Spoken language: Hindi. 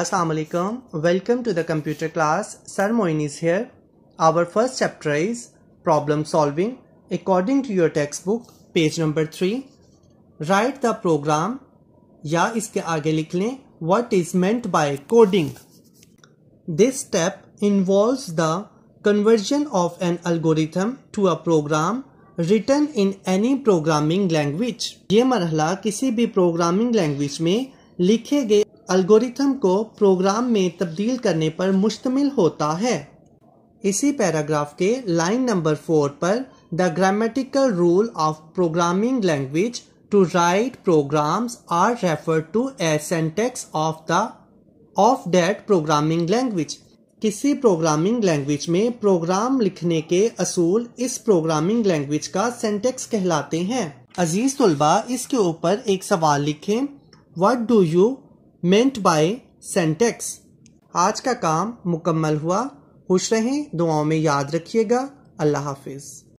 Assalamu alaikum. Welcome to the computer class. Sir Moin is here. Our first chapter is problem solving. According to your textbook, page number 3 write the program ya iske aage likh le what is meant by coding. This step involves the conversion of an algorithm to a program written in any programming language. ye marhala kisi bhi programming language mein लिखे गए अल्गोरिथम को प्रोग्राम में तब्दील करने पर मुश्तमिल होता है इसी पैराग्राफ के लाइन नंबर फोर पर the grammatical rule of programming language to write programs are refer to a syntax of the of that programming language किसी प्रोग्रामिंग लैंग्वेज में प्रोग्राम लिखने के असूल इस प्रोग्रामिंग लैंग्वेज का सेंटेक्स कहलाते हैं अजीज तलबा इसके ऊपर एक सवाल लिखें what do you meant by syntax आज का काम मुकम्मल हुआ खुश रहें दुआओं में याद रखिएगा अल्लाह हाफिज़